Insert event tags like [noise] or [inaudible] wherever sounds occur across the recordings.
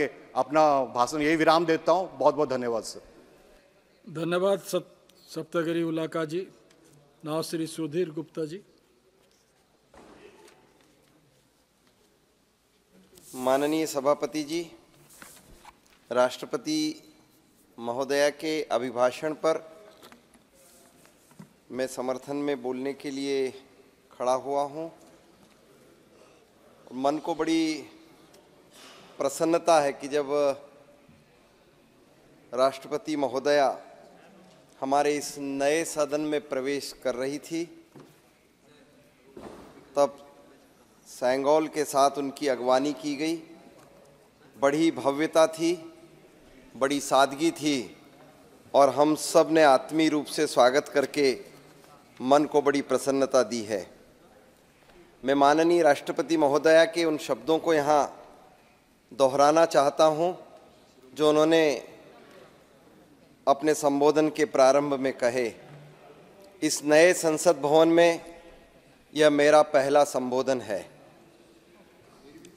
अपना भाषण यही विराम देता हूँ बहुत बहुत धन्यवाद सर धन्यवाद सप्तगिरी उलाका जी नाव श्री सुधीर गुप्ता जी माननीय सभापति जी राष्ट्रपति महोदया के अभिभाषण पर मैं समर्थन में बोलने के लिए खड़ा हुआ हूँ मन को बड़ी प्रसन्नता है कि जब राष्ट्रपति महोदया हमारे इस नए सदन में प्रवेश कर रही थी तब सेंगोल के साथ उनकी अगवानी की गई बड़ी भव्यता थी बड़ी सादगी थी और हम सब ने आत्मीय रूप से स्वागत करके मन को बड़ी प्रसन्नता दी है मैं माननीय राष्ट्रपति महोदया के उन शब्दों को यहाँ दोहराना चाहता हूं जो उन्होंने अपने संबोधन के प्रारंभ में कहे इस नए संसद भवन में यह मेरा पहला संबोधन है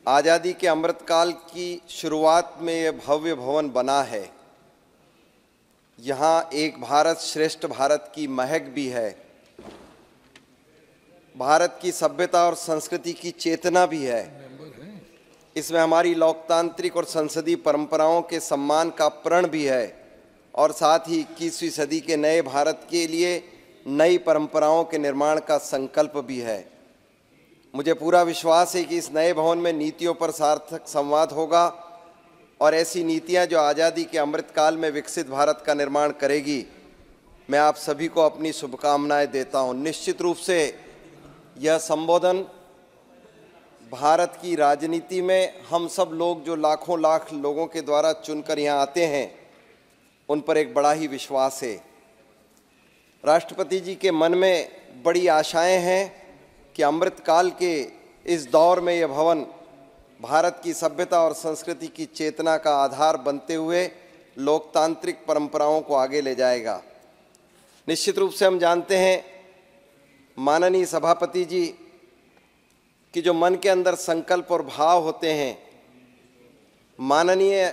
आज़ादी के अमृतकाल की शुरुआत में यह भव्य भवन बना है यहाँ एक भारत श्रेष्ठ भारत की महक भी है भारत की सभ्यता और संस्कृति की चेतना भी है इसमें हमारी लोकतांत्रिक और संसदीय परंपराओं के सम्मान का प्रण भी है और साथ ही इक्कीसवीं सदी के नए भारत के लिए नई परंपराओं के निर्माण का संकल्प भी है मुझे पूरा विश्वास है कि इस नए भवन में नीतियों पर सार्थक संवाद होगा और ऐसी नीतियां जो आज़ादी के अमृतकाल में विकसित भारत का निर्माण करेगी मैं आप सभी को अपनी शुभकामनाएं देता हूं। निश्चित रूप से यह संबोधन भारत की राजनीति में हम सब लोग जो लाखों लाख लोगों के द्वारा चुनकर यहाँ आते हैं उन पर एक बड़ा ही विश्वास है राष्ट्रपति जी के मन में बड़ी आशाएं हैं कि अमृतकाल के इस दौर में यह भवन भारत की सभ्यता और संस्कृति की चेतना का आधार बनते हुए लोकतांत्रिक परंपराओं को आगे ले जाएगा निश्चित रूप से हम जानते हैं माननीय सभापति जी कि जो मन के अंदर संकल्प और भाव होते हैं माननीय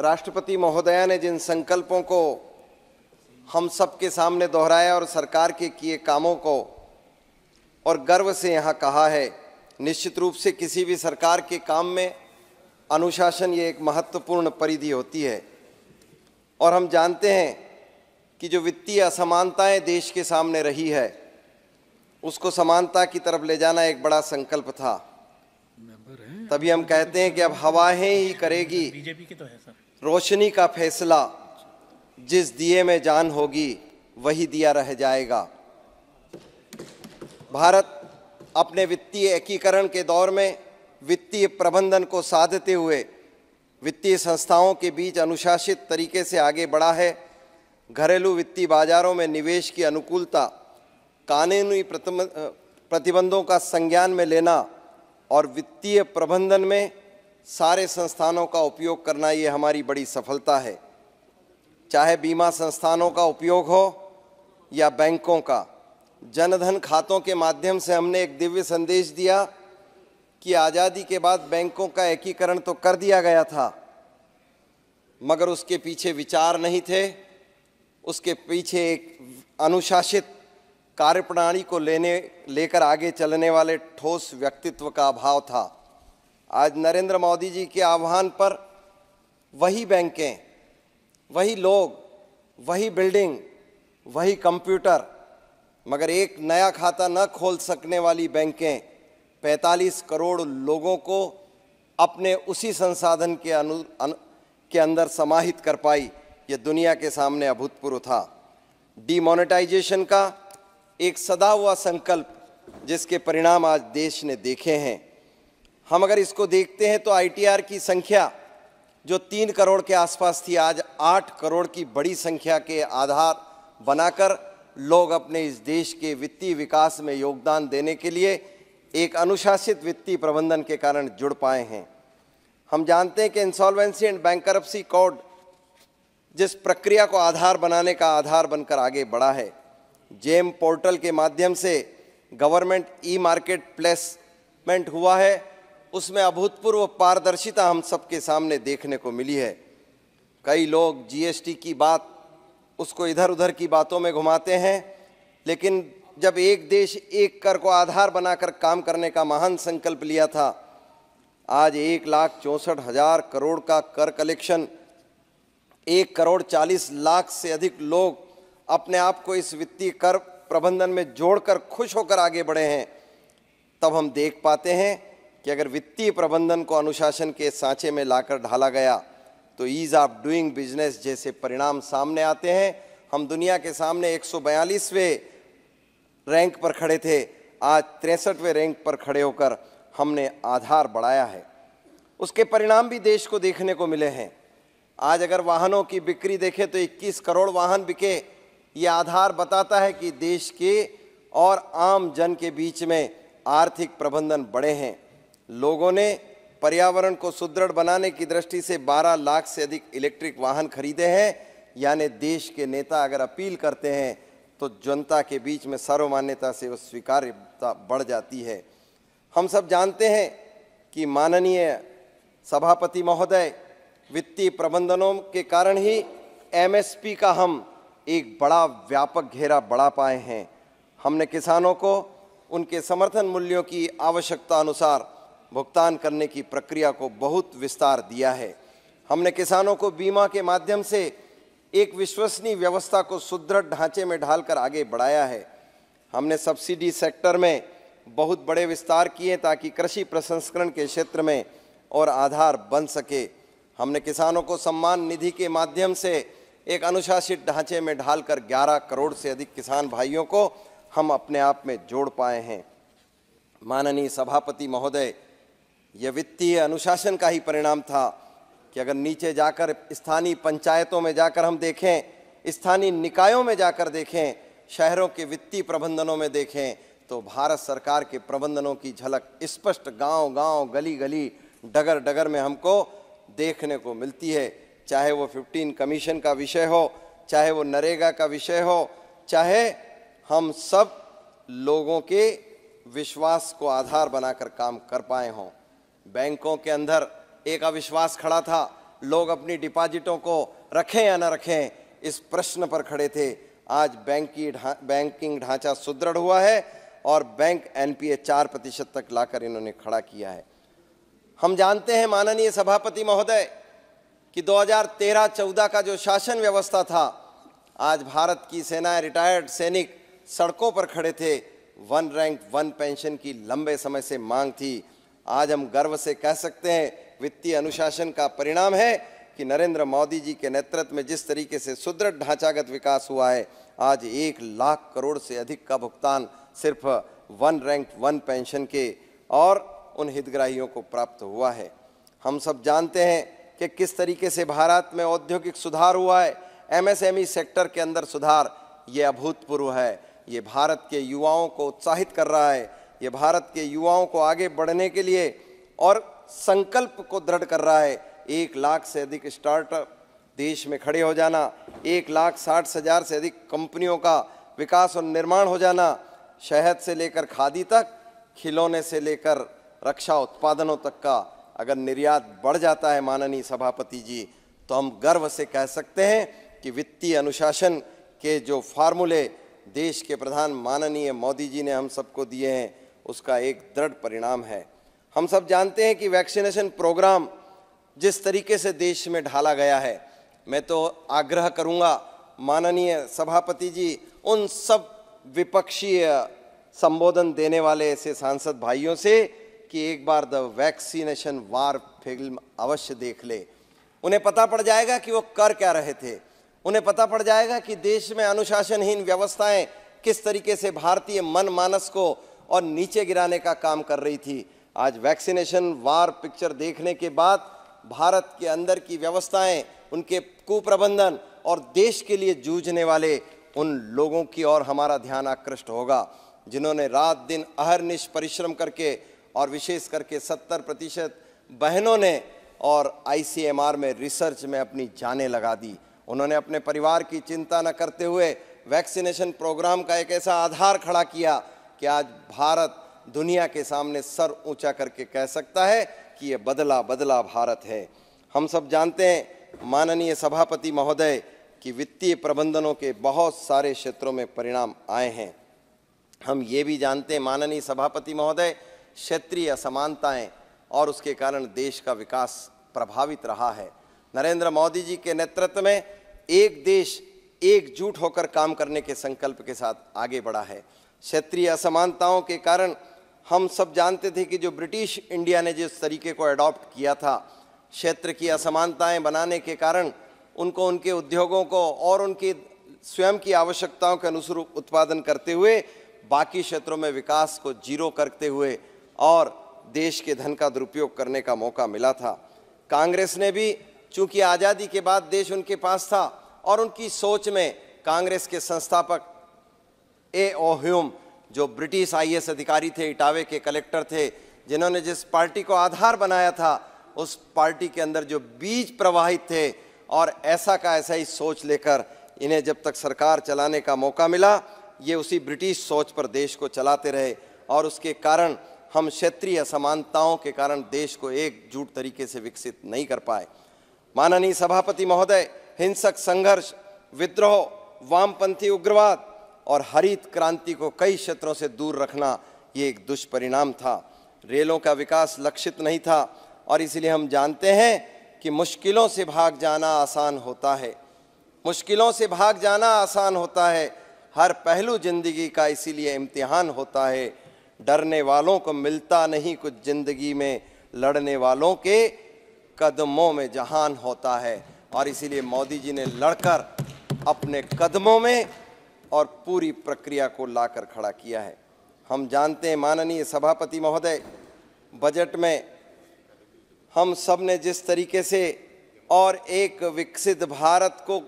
राष्ट्रपति महोदया ने जिन संकल्पों को हम सब के सामने दोहराया और सरकार के किए कामों को और गर्व से यहाँ कहा है निश्चित रूप से किसी भी सरकार के काम में अनुशासन ये एक महत्वपूर्ण परिधि होती है और हम जानते हैं कि जो वित्तीय असमानताएं देश के सामने रही है उसको समानता की तरफ ले जाना एक बड़ा संकल्प था तभी हम कहते हैं कि अब हवाएं ही करेगी तो बीजेपी की तो है रोशनी का फैसला जिस दिए में जान होगी वही दिया रह जाएगा भारत अपने वित्तीय एकीकरण के दौर में वित्तीय प्रबंधन को साधते हुए वित्तीय संस्थाओं के बीच अनुशासित तरीके से आगे बढ़ा है घरेलू वित्तीय बाजारों में निवेश की अनुकूलता कानूनी प्रतिबंधों का संज्ञान में लेना और वित्तीय प्रबंधन में सारे संस्थानों का उपयोग करना ये हमारी बड़ी सफलता है चाहे बीमा संस्थानों का उपयोग हो या बैंकों का जनधन खातों के माध्यम से हमने एक दिव्य संदेश दिया कि आज़ादी के बाद बैंकों का एकीकरण तो कर दिया गया था मगर उसके पीछे विचार नहीं थे उसके पीछे एक अनुशासित कार्यप्रणाली को लेने लेकर आगे चलने वाले ठोस व्यक्तित्व का अभाव था आज नरेंद्र मोदी जी के आह्वान पर वही बैंकें वही लोग वही बिल्डिंग वही कंप्यूटर मगर एक नया खाता न खोल सकने वाली बैंकें 45 करोड़ लोगों को अपने उसी संसाधन के अनु अन, के अंदर समाहित कर पाई ये दुनिया के सामने अभूतपूर्व था डीमोनेटाइजेशन का एक सदा हुआ संकल्प जिसके परिणाम आज देश ने देखे हैं हम अगर इसको देखते हैं तो आईटीआर की संख्या जो तीन करोड़ के आसपास थी आज आठ करोड़ की बड़ी संख्या के आधार बनाकर लोग अपने इस देश के वित्तीय विकास में योगदान देने के लिए एक अनुशासित वित्तीय प्रबंधन के कारण जुड़ पाए हैं हम जानते हैं कि इंसॉल्वेंसी एंड बैंकरप्सी कोड जिस प्रक्रिया को आधार बनाने का आधार बनकर आगे बढ़ा है जेम पोर्टल के माध्यम से गवर्नमेंट ई मार्केट प्लेसमेंट हुआ है उसमें अभूतपूर्व पारदर्शिता हम सबके सामने देखने को मिली है कई लोग जीएसटी की बात उसको इधर उधर की बातों में घुमाते हैं लेकिन जब एक देश एक कर को आधार बनाकर काम करने का महान संकल्प लिया था आज एक लाख चौंसठ हजार करोड़ का कर कलेक्शन एक करोड़ चालीस लाख से अधिक लोग अपने आप को इस वित्तीय कर प्रबंधन में जोड़कर खुश होकर आगे बढ़े हैं तब हम देख पाते हैं कि अगर वित्तीय प्रबंधन को अनुशासन के सांचे में लाकर ढाला गया तो ईज़ ऑफ डूइंग बिजनेस जैसे परिणाम सामने आते हैं हम दुनिया के सामने एक रैंक पर खड़े थे आज तिरसठवें रैंक पर खड़े होकर हमने आधार बढ़ाया है उसके परिणाम भी देश को देखने को मिले हैं आज अगर वाहनों की बिक्री देखें तो 21 करोड़ वाहन बिके ये आधार बताता है कि देश के और आम जन के बीच में आर्थिक प्रबंधन बड़े हैं लोगों ने पर्यावरण को सुदृढ़ बनाने की दृष्टि से 12 लाख से अधिक इलेक्ट्रिक वाहन खरीदे हैं यानी देश के नेता अगर अपील करते हैं तो जनता के बीच में सर्वमान्यता से वो स्वीकार्यता बढ़ जाती है हम सब जानते हैं कि माननीय सभापति महोदय वित्तीय प्रबंधनों के कारण ही एमएसपी का हम एक बड़ा व्यापक घेरा बढ़ा पाए हैं हमने किसानों को उनके समर्थन मूल्यों की आवश्यकता अनुसार भुगतान करने की प्रक्रिया को बहुत विस्तार दिया है हमने किसानों को बीमा के माध्यम से एक विश्वसनीय व्यवस्था को सुदृढ़ ढांचे में ढालकर आगे बढ़ाया है हमने सब्सिडी सेक्टर में बहुत बड़े विस्तार किए ताकि कृषि प्रसंस्करण के क्षेत्र में और आधार बन सके हमने किसानों को सम्मान निधि के माध्यम से एक अनुशासित ढांचे में ढालकर 11 करोड़ से अधिक किसान भाइयों को हम अपने आप में जोड़ पाए हैं माननीय सभापति महोदय यह वित्तीय अनुशासन का ही परिणाम था कि अगर नीचे जाकर स्थानीय पंचायतों में जाकर हम देखें स्थानीय निकायों में जाकर देखें शहरों के वित्तीय प्रबंधनों में देखें तो भारत सरकार के प्रबंधनों की झलक स्पष्ट गांव गांव गली गली डगर डगर में हमको देखने को मिलती है चाहे वो 15 कमीशन का विषय हो चाहे वो नरेगा का विषय हो चाहे हम सब लोगों के विश्वास को आधार बनाकर काम कर पाए हों बैंकों के अंदर एक अविश्वास खड़ा था लोग अपनी डिपॉजिटों को रखें या न रखें इस प्रश्न पर खड़े थे आज बैंक की धा, बैंकिंग ढांचा सुदृढ़ हुआ है और बैंक एनपीए चार प्रतिशत तक लाकर इन्होंने खड़ा किया है हम जानते हैं माननीय सभापति महोदय कि 2013-14 का जो शासन व्यवस्था था आज भारत की सेना रिटायर्ड सैनिक सड़कों पर खड़े थे वन रैंक वन पेंशन की लंबे समय से मांग थी आज हम गर्व से कह सकते हैं वित्तीय अनुशासन का परिणाम है कि नरेंद्र मोदी जी के नेतृत्व में जिस तरीके से सुदृढ़ ढांचागत विकास हुआ है आज एक लाख करोड़ से अधिक का भुगतान सिर्फ वन रैंक वन पेंशन के और उन हितग्राहियों को प्राप्त हुआ है हम सब जानते हैं कि किस तरीके से भारत में औद्योगिक सुधार हुआ है एमएसएमई e सेक्टर के अंदर सुधार ये अभूतपूर्व है ये भारत के युवाओं को उत्साहित कर रहा है ये भारत के युवाओं को आगे बढ़ने के लिए और संकल्प को दृढ़ कर रहा है एक लाख से अधिक स्टार्टअप देश में खड़े हो जाना एक लाख साठ हज़ार से अधिक कंपनियों का विकास और निर्माण हो जाना शहद से लेकर खादी तक खिलौने से लेकर रक्षा उत्पादनों तक का अगर निर्यात बढ़ जाता है माननीय सभापति जी तो हम गर्व से कह सकते हैं कि वित्तीय अनुशासन के जो फार्मूले देश के प्रधान माननीय मोदी जी ने हम सबको दिए हैं उसका एक दृढ़ परिणाम है हम सब जानते हैं कि वैक्सीनेशन प्रोग्राम जिस तरीके से देश में ढाला गया है मैं तो आग्रह करूंगा माननीय सभापति जी उन सब विपक्षीय संबोधन देने वाले ऐसे सांसद भाइयों से कि एक बार द वैक्सीनेशन वार फिल्म अवश्य देख ले उन्हें पता पड़ जाएगा कि वो कर क्या रहे थे उन्हें पता पड़ जाएगा कि देश में अनुशासनहीन व्यवस्थाएं किस तरीके से भारतीय मन मानस को और नीचे गिराने का काम कर रही थी आज वैक्सीनेशन वार पिक्चर देखने के बाद भारत के अंदर की व्यवस्थाएं उनके कुप्रबंधन और देश के लिए जूझने वाले उन लोगों की ओर हमारा ध्यान आकृष्ट होगा जिन्होंने रात दिन अहर परिश्रम करके और विशेष करके 70 प्रतिशत बहनों ने और आईसीएमआर में रिसर्च में अपनी जानें लगा दी उन्होंने अपने परिवार की चिंता न करते हुए वैक्सीनेशन प्रोग्राम का एक ऐसा आधार खड़ा किया कि आज भारत दुनिया के सामने सर ऊंचा करके कह सकता है कि ये बदला बदला भारत है हम सब जानते हैं माननीय सभापति महोदय कि वित्तीय प्रबंधनों के बहुत सारे क्षेत्रों में परिणाम आए हैं हम ये भी जानते हैं माननीय सभापति महोदय क्षेत्रीय असमानताएं और उसके कारण देश का विकास प्रभावित रहा है नरेंद्र मोदी जी के नेतृत्व में एक देश एकजुट होकर काम करने के संकल्प के साथ आगे बढ़ा है क्षेत्रीय असमानताओं के कारण हम सब जानते थे कि जो ब्रिटिश इंडिया ने जिस तरीके को अडॉप्ट किया था क्षेत्र की असमानताएं बनाने के कारण उनको उनके उद्योगों को और उनकी स्वयं की आवश्यकताओं के अनुसार उत्पादन करते हुए बाकी क्षेत्रों में विकास को जीरो करते हुए और देश के धन का दुरुपयोग करने का मौका मिला था कांग्रेस ने भी चूंकि आज़ादी के बाद देश उनके पास था और उनकी सोच में कांग्रेस के संस्थापक ए ओ ह्यूम जो ब्रिटिश आई अधिकारी थे इटावे के कलेक्टर थे जिन्होंने जिस पार्टी को आधार बनाया था उस पार्टी के अंदर जो बीज प्रवाहित थे और ऐसा का ऐसा ही सोच लेकर इन्हें जब तक सरकार चलाने का मौका मिला ये उसी ब्रिटिश सोच पर देश को चलाते रहे और उसके कारण हम क्षेत्रीय असमानताओं के कारण देश को एकजुट तरीके से विकसित नहीं कर पाए माननीय सभापति महोदय हिंसक संघर्ष विद्रोह वामपंथी उग्रवाद और हरित क्रांति को कई क्षेत्रों से दूर रखना ये एक दुष्परिणाम था रेलों का विकास लक्षित नहीं था और इसलिए हम जानते हैं कि मुश्किलों से भाग जाना आसान होता है मुश्किलों से भाग जाना आसान होता है हर पहलू जिंदगी का इसीलिए इम्तिहान होता है डरने वालों को मिलता नहीं कुछ ज़िंदगी में लड़ने वालों के कदमों में जहान होता है और इसीलिए मोदी जी ने लड़कर अपने कदमों में और पूरी प्रक्रिया को लाकर खड़ा किया है हम जानते हैं माननीय सभापति महोदय बजट में हम सब ने जिस तरीके से और एक विकसित भारत को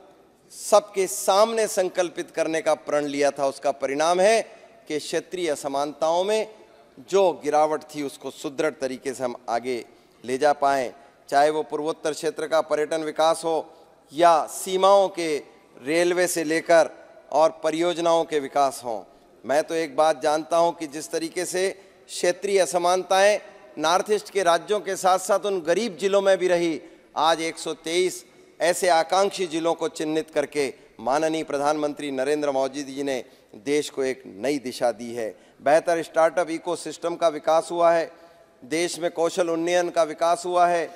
सबके सामने संकल्पित करने का प्रण लिया था उसका परिणाम है कि क्षेत्रीय असमानताओं में जो गिरावट थी उसको सुदृढ़ तरीके से हम आगे ले जा पाएँ चाहे वो पूर्वोत्तर क्षेत्र का पर्यटन विकास हो या सीमाओं के रेलवे से लेकर और परियोजनाओं के विकास हों मैं तो एक बात जानता हूं कि जिस तरीके से क्षेत्रीय असमानताएं नॉर्थ ईस्ट के राज्यों के साथ साथ उन गरीब जिलों में भी रही आज 123 ऐसे आकांक्षी जिलों को चिन्हित करके माननीय प्रधानमंत्री नरेंद्र मोदी जी ने देश को एक नई दिशा दी है बेहतर स्टार्टअप इकोसिस्टम का विकास हुआ है देश में कौशल उन्नयन का विकास हुआ है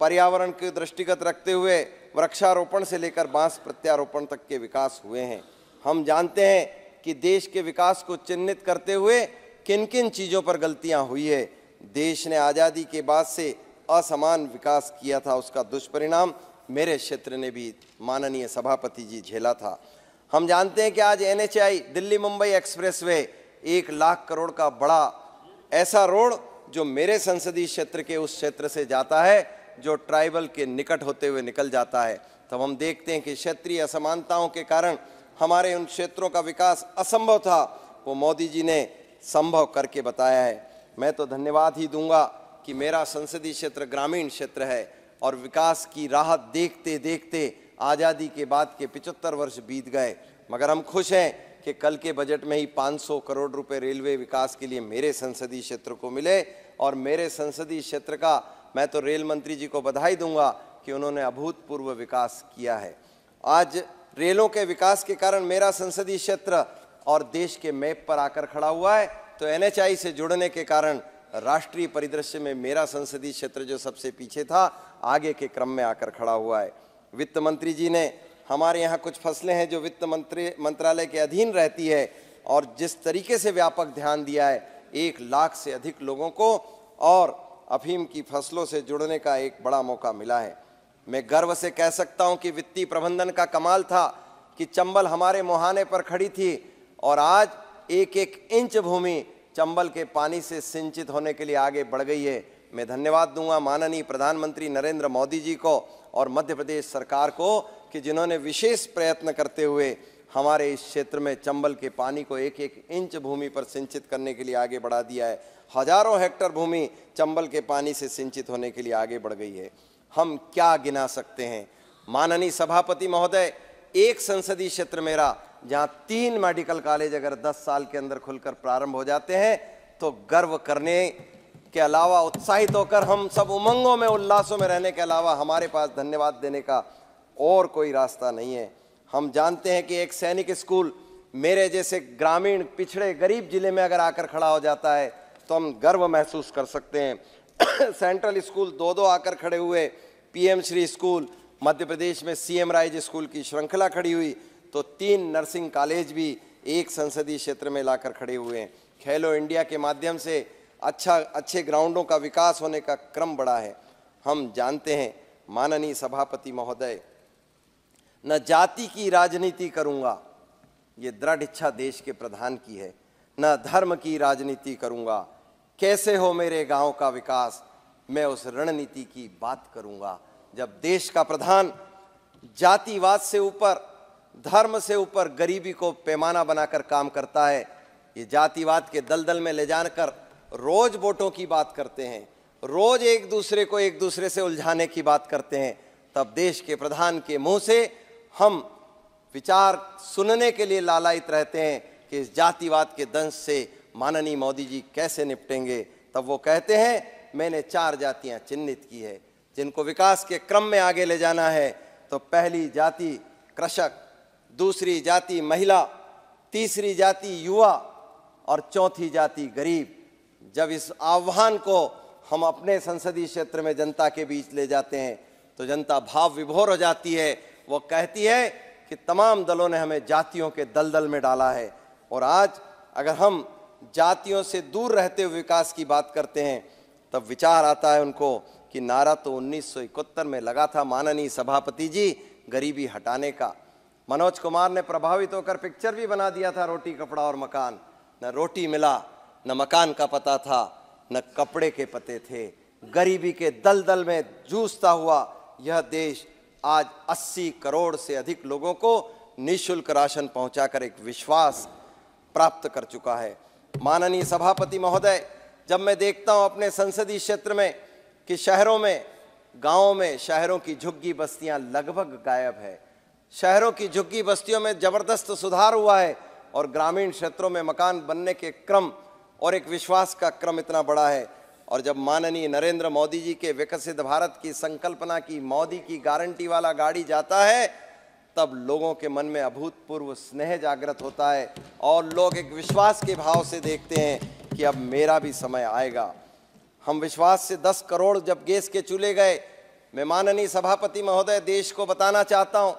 पर्यावरण के दृष्टिगत रखते हुए वृक्षारोपण से लेकर बांस प्रत्यारोपण तक के विकास हुए हैं हम जानते हैं कि देश के विकास को चिन्हित करते हुए किन किन चीज़ों पर गलतियां हुई है देश ने आज़ादी के बाद से असमान विकास किया था उसका दुष्परिणाम मेरे क्षेत्र ने भी माननीय सभापति जी झेला था हम जानते हैं कि आज एन दिल्ली मुंबई एक्सप्रेस वे एक लाख करोड़ का बड़ा ऐसा रोड जो मेरे संसदीय क्षेत्र के उस क्षेत्र से जाता है जो ट्राइबल के निकट होते हुए निकल जाता है तब हम देखते हैं कि क्षेत्रीय असमानताओं के कारण हमारे उन क्षेत्रों का विकास असंभव था वो मोदी जी ने संभव करके बताया है मैं तो धन्यवाद ही दूंगा कि मेरा संसदीय क्षेत्र ग्रामीण क्षेत्र है और विकास की राहत देखते देखते आज़ादी के बाद के 75 वर्ष बीत गए मगर हम खुश हैं कि कल के बजट में ही 500 करोड़ रुपए रेलवे विकास के लिए मेरे संसदीय क्षेत्र को मिले और मेरे संसदीय क्षेत्र का मैं तो रेल मंत्री जी को बधाई दूंगा कि उन्होंने अभूतपूर्व विकास किया है आज रेलों के विकास के कारण मेरा संसदीय क्षेत्र और देश के मैप पर आकर खड़ा हुआ है तो एनएचआई से जुड़ने के कारण राष्ट्रीय परिदृश्य में मेरा संसदीय क्षेत्र जो सबसे पीछे था आगे के क्रम में आकर खड़ा हुआ है वित्त मंत्री जी ने हमारे यहाँ कुछ फसलें हैं जो वित्त मंत्री मंत्रालय के अधीन रहती है और जिस तरीके से व्यापक ध्यान दिया है एक लाख से अधिक लोगों को और अफीम की फसलों से जुड़ने का एक बड़ा मौका मिला है मैं गर्व से कह सकता हूं कि वित्तीय प्रबंधन का कमाल था कि चंबल हमारे मुहाने पर खड़ी थी और आज एक एक इंच भूमि चंबल के पानी से सिंचित होने के लिए आगे बढ़ गई है मैं धन्यवाद दूंगा माननीय प्रधानमंत्री नरेंद्र मोदी जी को और मध्य प्रदेश सरकार को कि जिन्होंने विशेष प्रयत्न करते हुए हमारे इस क्षेत्र में चंबल के पानी को एक एक इंच भूमि पर सिंचित करने के लिए आगे बढ़ा दिया है हजारों हेक्टर भूमि चंबल के पानी से सिंचित होने के लिए आगे बढ़ गई है हम क्या गिना सकते हैं माननीय सभापति महोदय एक संसदीय क्षेत्र मेरा जहां तीन मेडिकल कॉलेज अगर 10 साल के अंदर खुलकर प्रारंभ हो जाते हैं तो गर्व करने के अलावा उत्साहित होकर हम सब उमंगों में उल्लासों में रहने के अलावा हमारे पास धन्यवाद देने का और कोई रास्ता नहीं है हम जानते हैं कि एक सैनिक स्कूल मेरे जैसे ग्रामीण पिछड़े गरीब जिले में अगर आकर खड़ा हो जाता है तो हम गर्व महसूस कर सकते हैं [coughs] सेंट्रल स्कूल दो दो आकर खड़े हुए पीएम श्री स्कूल मध्य प्रदेश में सीएम राइज स्कूल की श्रृंखला खड़ी हुई तो तीन नर्सिंग कॉलेज भी एक संसदीय क्षेत्र में लाकर खड़े हुए हैं खेलो इंडिया के माध्यम से अच्छा अच्छे ग्राउंडों का विकास होने का क्रम बढ़ा है हम जानते हैं माननीय सभापति महोदय न जाति की राजनीति करूंगा ये दृढ़ इच्छा देश के प्रधान की है न धर्म की राजनीति करूंगा कैसे हो मेरे गांव का विकास मैं उस रणनीति की बात करूंगा जब देश का प्रधान जातिवाद से ऊपर धर्म से ऊपर गरीबी को पैमाना बनाकर काम करता है ये जातिवाद के दलदल में ले जाकर रोज़ वोटों की बात करते हैं रोज़ एक दूसरे को एक दूसरे से उलझाने की बात करते हैं तब देश के प्रधान के मुंह से हम विचार सुनने के लिए लालायित रहते हैं कि इस जातिवाद के दंश से माननीय मोदी जी कैसे निपटेंगे तब वो कहते हैं मैंने चार जातियां चिन्हित की है जिनको विकास के क्रम में आगे ले जाना है तो पहली जाति कृषक दूसरी जाति महिला तीसरी जाति युवा और चौथी जाति गरीब जब इस आह्वान को हम अपने संसदीय क्षेत्र में जनता के बीच ले जाते हैं तो जनता भाव विभोर हो जाती है वो कहती है कि तमाम दलों ने हमें जातियों के दलदल में डाला है और आज अगर हम जातियों से दूर रहते हुए विकास की बात करते हैं तब विचार आता है उनको कि नारा तो उन्नीस में लगा था माननीय सभापति जी गरीबी हटाने का मनोज कुमार ने प्रभावित होकर पिक्चर भी बना दिया था रोटी कपड़ा और मकान न रोटी मिला न मकान का पता था न कपड़े के पते थे गरीबी के दलदल में जूझता हुआ यह देश आज 80 करोड़ से अधिक लोगों को निःशुल्क राशन पहुंचाकर एक विश्वास प्राप्त कर चुका है माननीय सभापति महोदय जब मैं देखता हूं अपने संसदीय क्षेत्र में कि शहरों में गांवों में शहरों की झुग्गी बस्तियां लगभग गायब है शहरों की झुग्गी बस्तियों में जबरदस्त सुधार हुआ है और ग्रामीण क्षेत्रों में मकान बनने के क्रम और एक विश्वास का क्रम इतना बड़ा है और जब माननीय नरेंद्र मोदी जी के विकसित भारत की संकल्पना की मोदी की गारंटी वाला गाड़ी जाता है तब लोगों के मन में अभूतपूर्व स्नेह जागृत होता है और लोग एक विश्वास के भाव से देखते हैं कि अब मेरा भी समय आएगा हम विश्वास से 10 करोड़ जब गैस के चूल्हे गए मैं माननीय सभापति महोदय देश को बताना चाहता हूं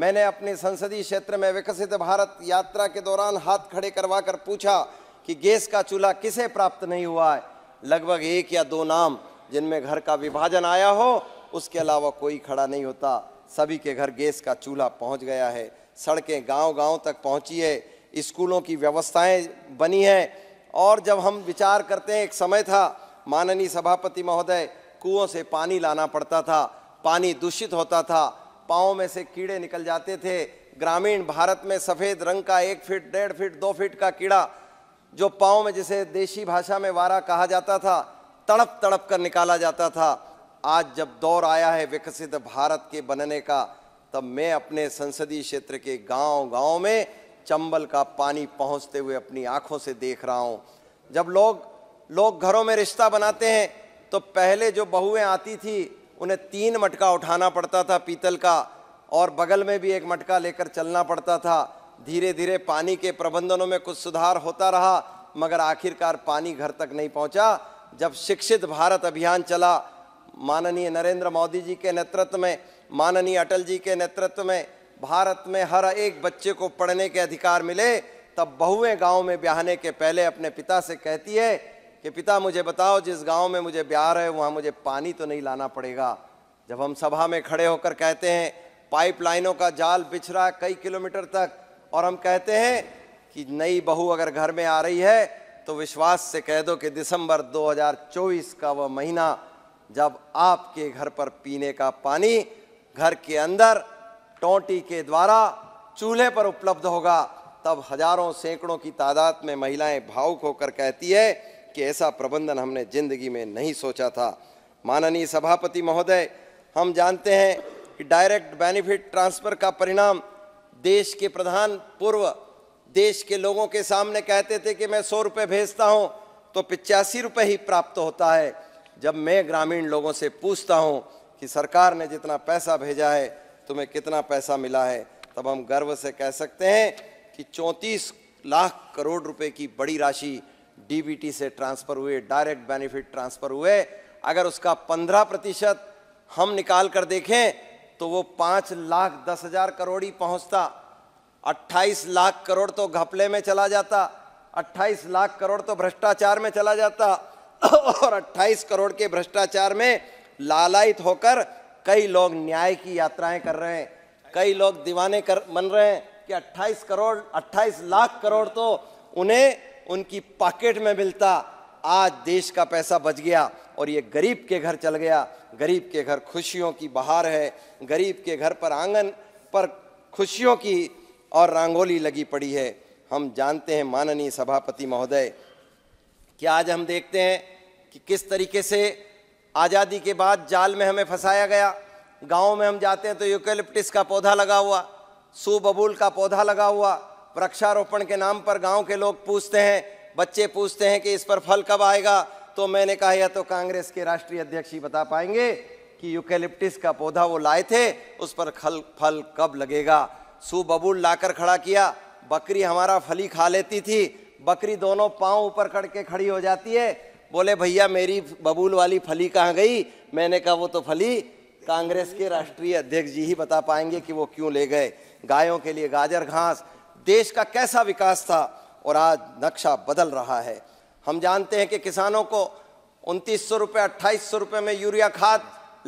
मैंने अपने संसदीय क्षेत्र में विकसित भारत यात्रा के दौरान हाथ खड़े करवा कर पूछा कि गैस का चूल्हा किसे प्राप्त नहीं हुआ है लगभग एक या दो नाम जिनमें घर का विभाजन आया हो उसके अलावा कोई खड़ा नहीं होता सभी के घर गैस का चूल्हा पहुंच गया है सड़कें गांव-गांव तक पहुंची है स्कूलों की व्यवस्थाएं बनी हैं और जब हम विचार करते हैं एक समय था माननीय सभापति महोदय कुओं से पानी लाना पड़ता था पानी दूषित होता था पाँव में से कीड़े निकल जाते थे ग्रामीण भारत में सफ़ेद रंग का एक फीट डेढ़ फीट दो फीट का कीड़ा जो पाँव में जिसे देशी भाषा में वारा कहा जाता था तड़प तड़प कर निकाला जाता था आज जब दौर आया है विकसित भारत के बनने का तब मैं अपने संसदीय क्षेत्र के गांव गांव में चंबल का पानी पहुंचते हुए अपनी आंखों से देख रहा हूं जब लोग लोग घरों में रिश्ता बनाते हैं तो पहले जो बहुएं आती थी उन्हें तीन मटका उठाना पड़ता था पीतल का और बगल में भी एक मटका लेकर चलना पड़ता था धीरे धीरे पानी के प्रबंधनों में कुछ सुधार होता रहा मगर आखिरकार पानी घर तक नहीं पहुंचा जब शिक्षित भारत अभियान चला माननीय नरेंद्र मोदी जी के नेतृत्व में माननीय अटल जी के नेतृत्व में भारत में हर एक बच्चे को पढ़ने के अधिकार मिले तब बहुएं गांव में ब्याहने के पहले अपने पिता से कहती है कि पिता मुझे बताओ जिस गांव में मुझे ब्याह रहे वहाँ मुझे पानी तो नहीं लाना पड़ेगा जब हम सभा में खड़े होकर कहते हैं पाइपलाइनों का जाल बिछ रहा है कई किलोमीटर तक और हम कहते हैं कि नई बहू अगर घर में आ रही है तो विश्वास से कह दो कि दिसंबर 2024 का वह महीना जब आपके घर पर पीने का पानी घर के अंदर टोंटी के द्वारा चूल्हे पर उपलब्ध होगा तब हजारों सैकड़ों की तादाद में महिलाएं भावुक होकर कहती है कि ऐसा प्रबंधन हमने जिंदगी में नहीं सोचा था माननीय सभापति महोदय हम जानते हैं कि डायरेक्ट बेनिफिट ट्रांसफ़र का परिणाम देश के प्रधान पूर्व देश के लोगों के सामने कहते थे कि मैं सौ रुपये भेजता हूँ तो पिचासी रुपये ही प्राप्त होता है जब मैं ग्रामीण लोगों से पूछता हूँ कि सरकार ने जितना पैसा भेजा है तुम्हें कितना पैसा मिला है तब हम गर्व से कह सकते हैं कि चौंतीस लाख करोड़ रुपए की बड़ी राशि डीबीटी से ट्रांसफ़र हुए डायरेक्ट बेनिफिट ट्रांसफ़र हुए अगर उसका पंद्रह प्रतिशत हम निकाल कर देखें तो वो पाँच लाख दस हजार करोड़ ही पहुँचता अट्ठाईस लाख करोड़ तो घपले में चला जाता अट्ठाईस लाख करोड़ तो भ्रष्टाचार में चला जाता और अट्ठाईस करोड़ के भ्रष्टाचार में लालायित होकर कई लोग न्याय की यात्राएं कर रहे हैं कई लोग दीवाने कर मन रहे हैं कि 28 करोड़ 28 लाख करोड़ तो उन्हें उनकी पॉकेट में मिलता आज देश का पैसा बच गया और ये गरीब के घर चल गया गरीब के घर खुशियों की बहार है गरीब के घर पर आंगन पर खुशियों की और रंगोली लगी पड़ी है हम जानते हैं माननीय सभापति महोदय कि आज हम देखते हैं कि किस तरीके से आज़ादी के बाद जाल में हमें फंसाया गया गाँव में हम जाते हैं तो यूकेलिप्टिस का पौधा लगा हुआ बबूल का पौधा लगा हुआ वृक्षारोपण के नाम पर गांव के लोग पूछते हैं बच्चे पूछते हैं कि इस पर फल कब आएगा तो मैंने कहा यह तो कांग्रेस के राष्ट्रीय अध्यक्ष ही बता पाएंगे कि यूकेलिप्टिस का पौधा वो लाए थे उस पर खल फल कब लगेगा सुबबूल लाकर खड़ा किया बकरी हमारा फली खा लेती थी बकरी दोनों पाँव ऊपर करके खड़ी हो जाती है बोले भैया मेरी बबूल वाली फली कहाँ गई मैंने कहा वो तो फली कांग्रेस के राष्ट्रीय अध्यक्ष जी ही बता पाएंगे कि वो क्यों ले गए गायों के लिए गाजर घास देश का कैसा विकास था और आज नक्शा बदल रहा है हम जानते हैं कि किसानों को उनतीस सौ रुपये अट्ठाईस सौ रुपये में यूरिया खाद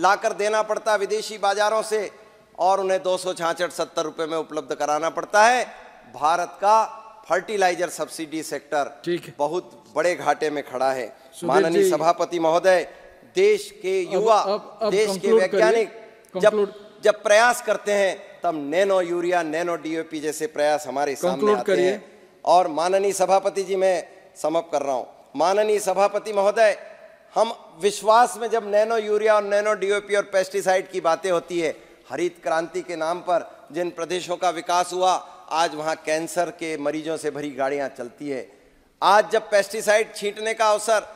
लाकर देना पड़ता है विदेशी बाजारों से और उन्हें दो सौ छाछठ सत्तर रुपये में उपलब्ध कराना पड़ता है भारत का फर्टिलाइजर सब्सिडी सेक्टर ठीक बहुत बड़े घाटे में खड़ा है माननीय सभापति महोदय देश के युवा अब, अब, अब देश के वैज्ञानिक जब जब प्रयास करते हैं तब नैनो यूरिया नैनो डीओपी जैसे प्रयास हमारे सामने आते हैं और माननीय सभापति जी मैं समप कर रहा हूँ माननीय सभापति महोदय हम विश्वास में जब नैनो यूरिया और नैनो डीओपी और पेस्टिसाइड की बातें होती है हरित क्रांति के नाम पर जिन प्रदेशों का विकास हुआ आज वहाँ कैंसर के मरीजों से भरी गाड़ियाँ चलती है आज जब पेस्टिसाइड छींटने का अवसर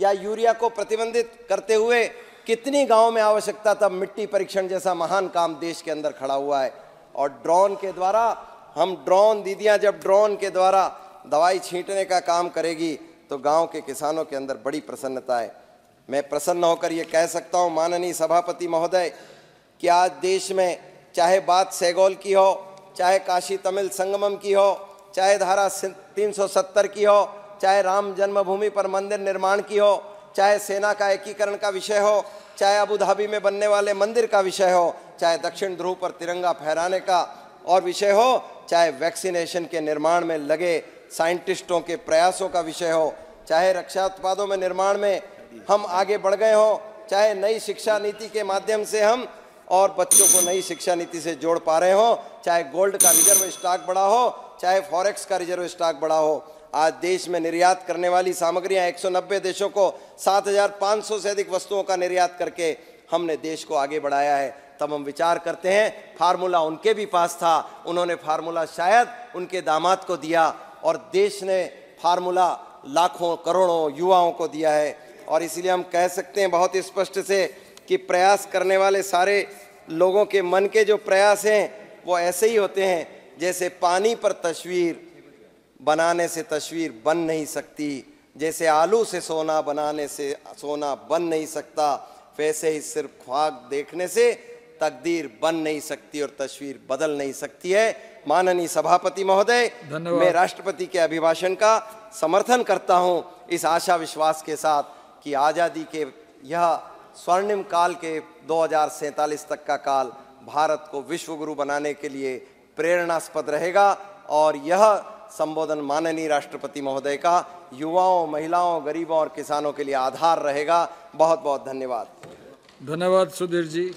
या यूरिया को प्रतिबंधित करते हुए कितनी गाँव में आवश्यकता तब मिट्टी परीक्षण जैसा महान काम देश के अंदर खड़ा हुआ है और ड्रोन के द्वारा हम ड्रोन दीदियाँ जब ड्रोन के द्वारा दवाई छींटने का काम करेगी तो गांव के किसानों के अंदर बड़ी प्रसन्नता है मैं प्रसन्न होकर ये कह सकता हूँ माननीय सभापति महोदय कि आज देश में चाहे बात सेगोल की हो चाहे काशी तमिल संगमम की हो चाहे धारा 370 की हो चाहे राम जन्मभूमि पर मंदिर निर्माण की हो चाहे सेना का एकीकरण का विषय हो चाहे अबू धाबी में बनने वाले मंदिर का विषय हो चाहे दक्षिण ध्रुव पर तिरंगा फहराने का और विषय हो चाहे वैक्सीनेशन के निर्माण में लगे साइंटिस्टों के प्रयासों का विषय हो चाहे रक्षा उत्पादों में निर्माण में हम आगे बढ़ गए हों चाहे नई शिक्षा नीति के माध्यम से हम और बच्चों को नई शिक्षा नीति से जोड़ पा रहे हों चाहे गोल्ड का रिजर्व स्टॉक बढ़ा हो चाहे फॉरेक्स का रिजर्व स्टॉक बढ़ा हो आज देश में निर्यात करने वाली सामग्रियां 190 देशों को 7,500 से अधिक वस्तुओं का निर्यात करके हमने देश को आगे बढ़ाया है तब हम विचार करते हैं फार्मूला उनके भी पास था उन्होंने फार्मूला शायद उनके दामाद को दिया और देश ने फार्मूला लाखों करोड़ों युवाओं को दिया है और इसलिए हम कह सकते हैं बहुत स्पष्ट से कि प्रयास करने वाले सारे लोगों के मन के जो प्रयास हैं वो ऐसे ही होते हैं जैसे पानी पर तस्वीर बनाने से तस्वीर बन नहीं सकती जैसे आलू से सोना बनाने से सोना बन नहीं सकता वैसे ही सिर्फ ख्वाब देखने से तकदीर बन नहीं सकती और तस्वीर बदल नहीं सकती है माननीय सभापति महोदय मैं राष्ट्रपति के अभिभाषण का समर्थन करता हूं इस आशा विश्वास के साथ कि आज़ादी के यह स्वर्णिम काल के दो तक का काल भारत को विश्वगुरु बनाने के लिए प्रेरणास्पद रहेगा और यह संबोधन माननीय राष्ट्रपति महोदय का युवाओं महिलाओं गरीबों और किसानों के लिए आधार रहेगा बहुत बहुत धन्यवाद धन्यवाद सुधीर जी